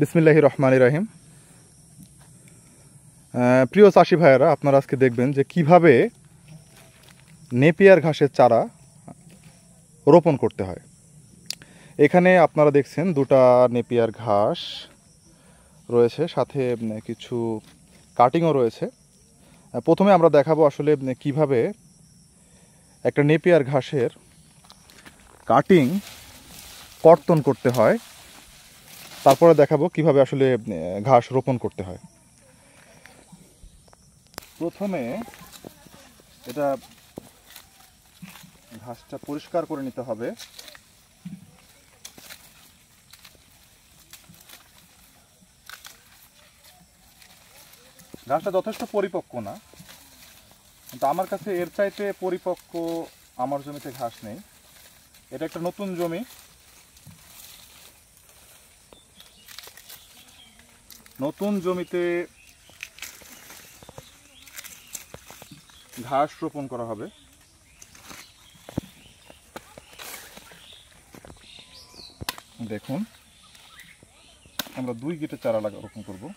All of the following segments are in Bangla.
বিসমিল্লাহ রহমান রাহিম প্রিয় চাষি ভাইয়েরা আপনারা আজকে দেখবেন যে কিভাবে নেপিয়ার ঘাসের চারা রোপণ করতে হয় এখানে আপনারা দেখছেন দুটা নেপিয়ার ঘাস রয়েছে সাথে কিছু কাটিংও রয়েছে প্রথমে আমরা দেখাবো আসলে কিভাবে একটা নেপিয়ার ঘাসের কাটিং কর্তন করতে হয় তারপরে দেখাবো কিভাবে আসলে ঘাস রোপণ করতে হয় প্রথমে এটা ঘাসটা পরিষ্কার করে নিতে হবে ঘাসটা যথেষ্ট পরিপক্ক না কিন্তু আমার কাছে এর চাইতে পরিপক্ক আমার জমিতে ঘাস নেই এটা একটা নতুন জমি নতুন জমিতে ঘাস রোপণ করা হবে দেখুন আমরা দুই গেটে চারা লাগা রোপণ করবো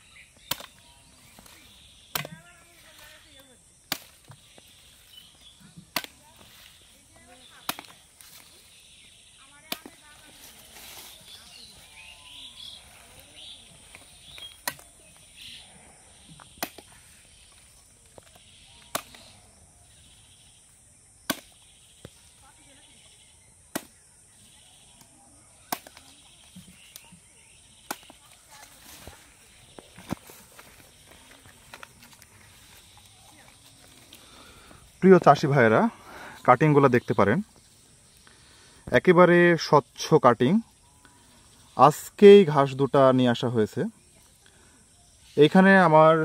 প্রিয় চাষি ভাইয়েরা কাটিংগুলো দেখতে পারেন একেবারে স্বচ্ছ কাটিং আজকেই ঘাস দুটা নিয়ে আসা হয়েছে এইখানে আমার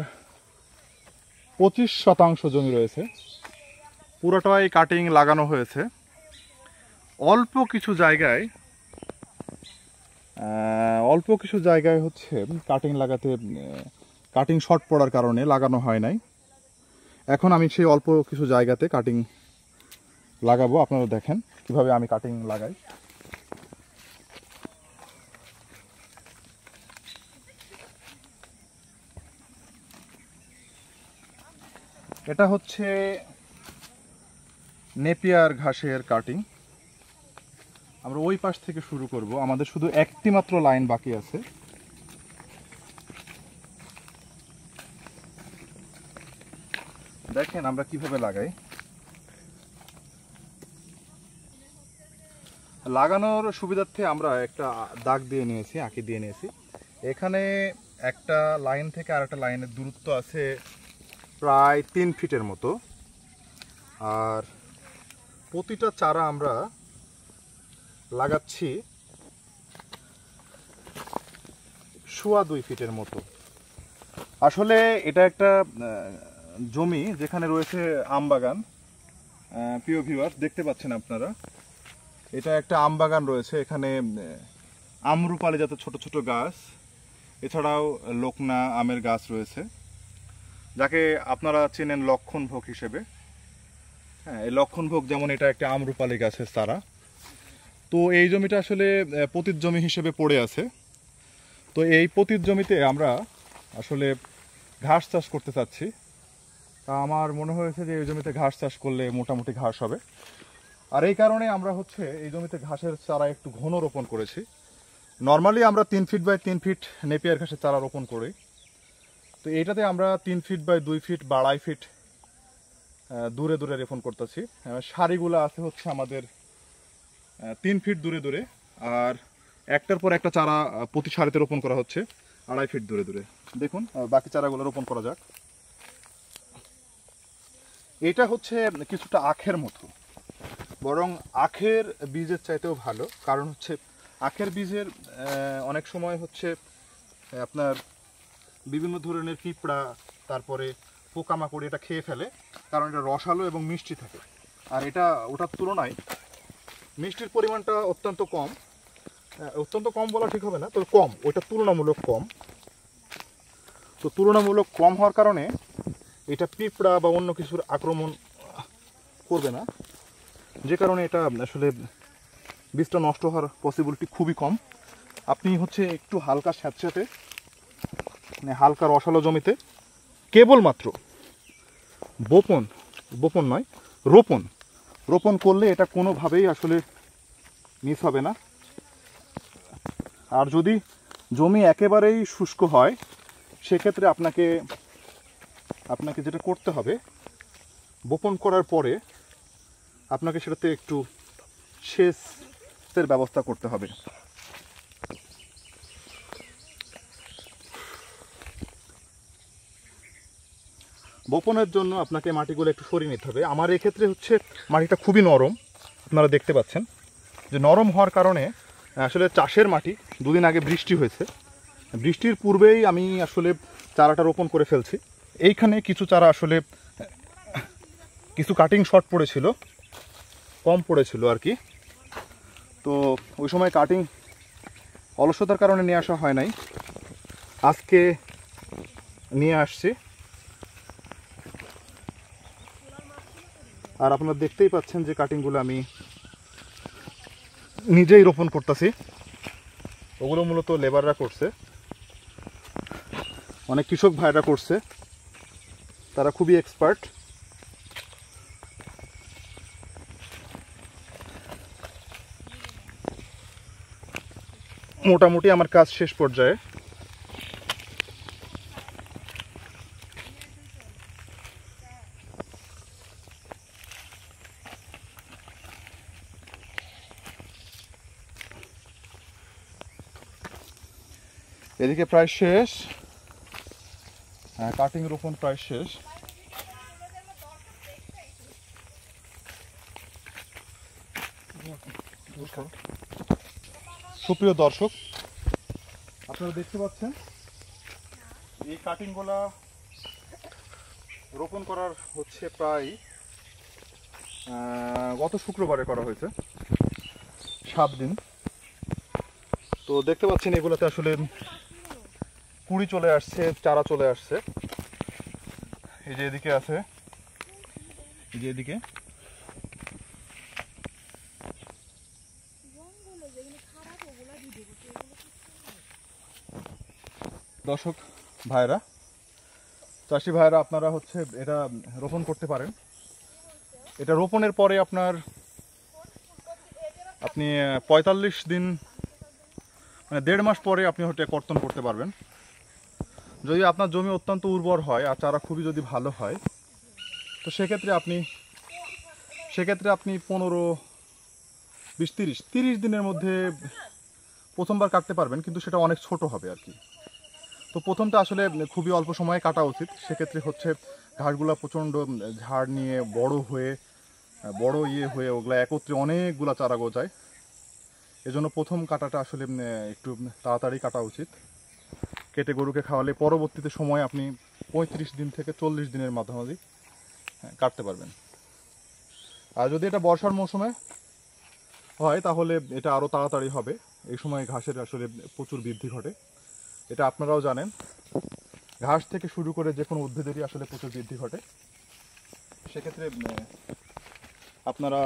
পঁচিশ শতাংশ জমি রয়েছে পুরোটাই কাটিং লাগানো হয়েছে অল্প কিছু জায়গায় অল্প কিছু জায়গায় হচ্ছে কাটিং লাগাতে কাটিং শর্ট পড়ার কারণে লাগানো হয় নাই এখন আমি সেই অল্প কিছু জায়গাতে কাটিং লাগাবো আপনারা দেখেন কিভাবে আমি কাটিং লাগাই এটা হচ্ছে নেপিয়ার ঘাসের কাটিং আমরা ওই পাশ থেকে শুরু করব আমাদের শুধু একটি মাত্র লাইন বাকি আছে দেখেন আমরা কিভাবে লাগাই লাগানোর সুবিধার্থে আমরা একটা দাগ দিয়ে নিয়েছি আঁকি দিয়ে নিয়েছি এখানে একটা লাইন থেকে আর একটা লাইনের দূরত্ব আছে প্রায় তিন ফিটের মতো আর প্রতিটা চারা আমরা লাগাচ্ছি সোয়া দুই ফিটের মতো আসলে এটা একটা জমি যেখানে রয়েছে আম বাগান প্রিয় ভিউয়ার দেখতে পাচ্ছেন আপনারা এটা একটা আম বাগান রয়েছে এখানে আমরুপালি জাতের ছোট ছোট গাছ এছাড়াও লোকনা আমের গাছ রয়েছে যাকে আপনারা চেনেন লক্ষণ ভোগ হিসেবে হ্যাঁ এই লক্ষণ ভোগ যেমন এটা একটা আমরুপালি গাছের তারা তো এই জমিটা আসলে পতিত জমি হিসেবে পড়ে আছে তো এই পতিত জমিতে আমরা আসলে ঘাস চাষ করতে চাচ্ছি তা আমার মনে হয়েছে যে এই জমিতে ঘাস চাষ করলে মোটামুটি ঘাস হবে আর এই কারণে আমরা হচ্ছে এই জমিতে ঘাসের চারা একটু ঘন রোপণ করেছি নর্মালি আমরা তিন ফিট বাই তিন ফিট নেপিয়ার ঘাসের চারা রোপণ করি তো এইটাতে আমরা তিন ফিট বাই দুই ফিট বা আড়াই ফিট দূরে দূরে রোপণ করতেছি শাড়িগুলো আছে হচ্ছে আমাদের তিন ফিট দূরে দূরে আর একটার পর একটা চারা প্রতি সারিতে রোপণ করা হচ্ছে আড়াই ফিট দূরে দূরে দেখুন বাকি চারাগুলো রোপণ করা যাক এটা হচ্ছে কিছুটা আখের মতো বরং আখের বীজের চাইতেও ভালো কারণ হচ্ছে আখের বীজের অনেক সময় হচ্ছে আপনার বিভিন্ন ধরনের পিঁপড়া তারপরে পোকামাকড় এটা খেয়ে ফেলে কারণ এটা রসালো এবং মিষ্টি থাকে আর এটা ওটার তুলনায় মিষ্টির পরিমাণটা অত্যন্ত কম অত্যন্ত কম বলা ঠিক হবে না তো কম ওইটা তুলনামূলক কম তো তুলনামূলক কম হওয়ার কারণে এটা পিঁপড়া বা অন্য কিছুর আক্রমণ করবে না যে কারণে এটা আসলে বীজটা নষ্ট হওয়ার পসিবিলিটি খুবই কম আপনি হচ্ছে একটু হালকা স্যাঁতস্যাঁতে মানে হালকা রসালো জমিতে কেবলমাত্র বোপন বোপন নয় রোপণ রোপণ করলে এটা কোনোভাবেই আসলে মিস হবে না আর যদি জমি একেবারেই শুষ্ক হয় সেক্ষেত্রে আপনাকে আপনাকে যেটা করতে হবে বপন করার পরে আপনাকে সেটাতে একটু সেচের ব্যবস্থা করতে হবে বপনের জন্য আপনাকে মাটিগুলো একটু সরিয়ে নিতে হবে আমার এক্ষেত্রে হচ্ছে মাটিটা খুবই নরম আপনারা দেখতে পাচ্ছেন যে নরম হওয়ার কারণে আসলে চাষের মাটি দুদিন আগে বৃষ্টি হয়েছে বৃষ্টির পূর্বেই আমি আসলে চারাটা রোপণ করে ফেলছি এইখানে কিছু চারা আসলে কিছু কাটিং শর্ট পড়েছিল কম পড়েছিল আর কি তো ওই সময় কাটিং অলসতার কারণে নিয়ে আসা হয় নাই আজকে নিয়ে আসছি আর আপনারা দেখতেই পাচ্ছেন যে কাটিংগুলো আমি নিজেই রোপণ করতেছি ওগুলো মূলত লেবাররা করছে অনেক কৃষক ভাইরা করছে তারা খুবই এক্সপার্ট মোটামুটি আমার কাজ শেষ পর্যায়ে এদিকে প্রায় শেষ কাটিং হ্যাঁ, রোপণ প্রায় শেষ সুপ্রিয় দর্শক আপনারা দেখতে পাচ্ছেন এই কাটিংগুলা রোপণ করার হচ্ছে প্রায় গত শুক্রবারে করা হয়েছে সাত দিন তো দেখতে পাচ্ছেন এগুলোতে আসলে কুড়ি চলে আসছে চারা চলে আসছে এই যে এদিকে আছে এই যে এদিকে দর্শক ভাইরা চাষি ভাইরা আপনারা হচ্ছে এটা রোপণ করতে পারেন এটা রোপণের পরে আপনার আপনি ৪৫ দিন মানে দেড় মাস পরে আপনি হচ্ছে কর্তন করতে পারবেন যদি আপনার জমি অত্যন্ত উর্বর হয় আর চারা খুবই যদি ভালো হয় তো সেক্ষেত্রে আপনি সেক্ষেত্রে আপনি পনেরো বিশ তিরিশ তিরিশ দিনের মধ্যে প্রথমবার কাটতে পারবেন কিন্তু সেটা অনেক ছোট হবে আর কি তো প্রথমটা আসলে খুবই অল্প সময়ে কাটা উচিত সেক্ষেত্রে হচ্ছে ঘাসগুলো প্রচণ্ড ঝাড় নিয়ে বড় হয়ে বড় ইয়ে হয়ে ওগুলো একত্রে অনেকগুলো চারা গোজায় এজন্য প্রথম কাটাটা আসলে একটু তাড়াতাড়ি কাটা উচিত কেটে গরুকে খাওয়ালে পরবর্তীতে সময় আপনি পঁয়ত্রিশ দিন থেকে চল্লিশ দিনের মাঝামাঝি হ্যাঁ, কাটতে পারবেন আর যদি এটা বর্ষার মৌসুমে হয় তাহলে এটা আরও তাড়াতাড়ি হবে এই সময় ঘাসের আসলে প্রচুর বৃদ্ধি ঘটে এটা আপনারাও জানেন ঘাস থেকে শুরু করে যে কোনো উদ্ভিদেরই আসলে প্রচুর বৃদ্ধি ঘটে সেক্ষেত্রে আপনারা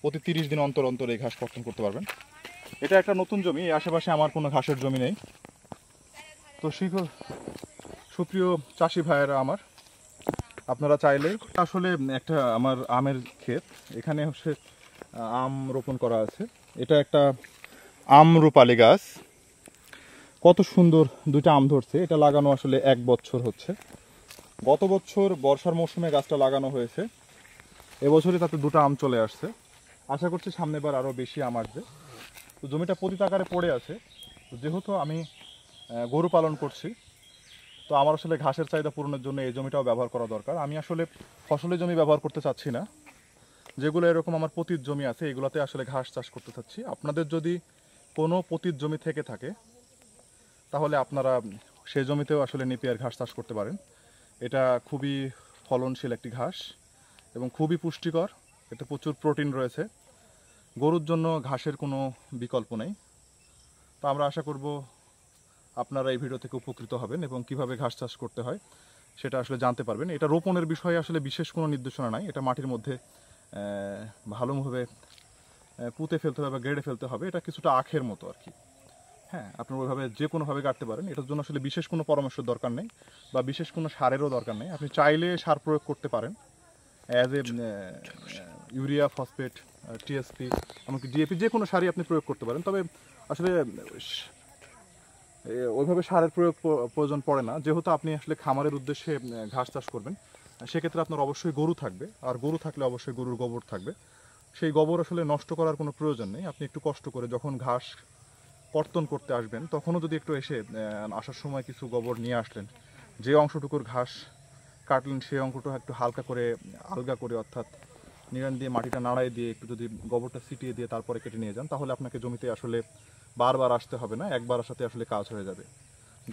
প্রতি তিরিশ দিন অন্তর অন্তর এই ঘাস কর্তন করতে পারবেন এটা একটা নতুন জমি আশেপাশে আমার কোনো ঘাসের জমি নেই তো শীঘ্র সুপ্রিয় চাষি ভাইয়েরা আমার আপনারা চাইলে আসলে একটা আমার আমের ক্ষেত এখানে হচ্ছে আম রোপণ করা আছে এটা একটা আম রূপালি গাছ কত সুন্দর দুইটা আম ধরছে এটা লাগানো আসলে এক বছর হচ্ছে গত বছর বর্ষার মৌসুমে গাছটা লাগানো হয়েছে এবছরই তাতে দুটো আম চলে আসছে আশা করছি সামনেবার আরও বেশি আম আসবে তো জমিটা প্রতি আকারে পড়ে আছে যেহেতু আমি গরু পালন করছি তো আমার আসলে ঘাসের চাহিদা পূরণের জন্য এই জমিটাও ব্যবহার করা দরকার আমি আসলে ফসলের জমি ব্যবহার করতে চাচ্ছি না যেগুলো এরকম আমার পতির জমি আছে এগুলোতে আসলে ঘাস চাষ করতে চাচ্ছি আপনাদের যদি কোনো পতির জমি থেকে থাকে তাহলে আপনারা সে জমিতেও আসলে নেপিয়ার ঘাস চাষ করতে পারেন এটা খুবই ফলনশীল একটি ঘাস এবং খুবই পুষ্টিকর এতে প্রচুর প্রোটিন রয়েছে গরুর জন্য ঘাসের কোনো বিকল্প নেই তো আমরা আশা করব আপনারা এই ভিডিও থেকে উপকৃত হবেন এবং কিভাবে ঘাস চাষ করতে হয় সেটা আসলে জানতে পারবেন এটা রোপণের বিষয়ে আসলে বিশেষ কোনো নির্দেশনা নাই এটা মাটির মধ্যে ভালোভাবে পুঁতে ফেলতে হবে বা গেড়ে ফেলতে হবে এটা কিছুটা আখের মতো আর কি হ্যাঁ আপনার ওইভাবে যে কোনোভাবে কাটতে পারেন এটার জন্য আসলে বিশেষ কোনো পরামর্শের দরকার নেই বা বিশেষ কোনো সারেরও দরকার নেই আপনি চাইলে সার প্রয়োগ করতে পারেন as a urea phosphate TSP এমনকি ডিএপি যে কোনো সারই আপনি প্রয়োগ করতে পারেন তবে আসলে ওইভাবে সারের প্রয়োগ প্রয়োজন পড়ে না যেহেতু আপনি আসলে খামারের উদ্দেশ্যে ঘাস চাষ করবেন সেক্ষেত্রে আপনার অবশ্যই গরু থাকবে আর গরু থাকলে অবশ্যই গরুর গোবর থাকবে সেই গোবর আসলে নষ্ট করার কোনো প্রয়োজন নেই আপনি একটু কষ্ট করে যখন ঘাস কর্তন করতে আসবেন তখনও যদি একটু এসে আসার সময় কিছু গোবর নিয়ে আসলেন যে অংশটুকুর ঘাস কাটলেন সেই অংশটা একটু হালকা করে আলগা করে অর্থাৎ নিরান দিয়ে মাটিটা নাড়াই দিয়ে একটু যদি গোবরটা ছিটিয়ে দিয়ে তারপরে কেটে নিয়ে যান তাহলে আপনাকে জমিতে আসলে বারবার আসতে হবে না একবার আসাতে আসলে কাজ হয়ে যাবে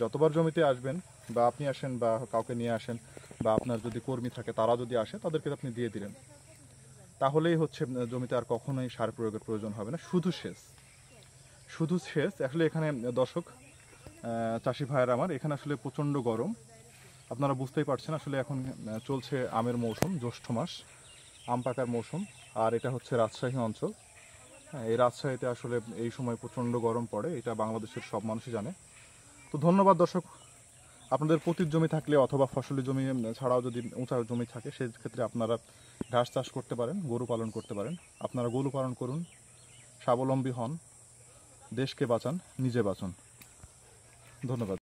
যতবার জমিতে আসবেন বা আপনি আসেন বা কাউকে নিয়ে আসেন বা আপনার যদি কর্মী থাকে তারা যদি আসে তাদেরকে আপনি দিয়ে দিলেন তাহলেই হচ্ছে জমিতে আর কখনোই সার প্রয়োগের প্রয়োজন হবে না শুধু শেষ শুধু সেচ আসলে এখানে দর্শক চাষি ভাইয়ের আমার এখানে আসলে প্রচণ্ড গরম আপনারা বুঝতেই পারছেন আসলে এখন চলছে আমের মৌসুম জ্যৈষ্ঠ মাস আম পাকার মৌসুম আর এটা হচ্ছে রাজশাহী অঞ্চল হ্যাঁ এই রাজশাহীতে আসলে এই সময় প্রচণ্ড গরম পড়ে এটা বাংলাদেশের সব মানুষই জানে তো ধন্যবাদ দর্শক আপনাদের পতির জমি থাকলে অথবা ফসলি জমি ছাড়াও যদি উঁচা জমি থাকে সেক্ষেত্রে আপনারা ঘাস চাষ করতে পারেন গরু পালন করতে পারেন আপনারা গরু পালন করুন স্বাবলম্বী হন দেশকে বাঁচান নিজে বাঁচুন ধন্যবাদ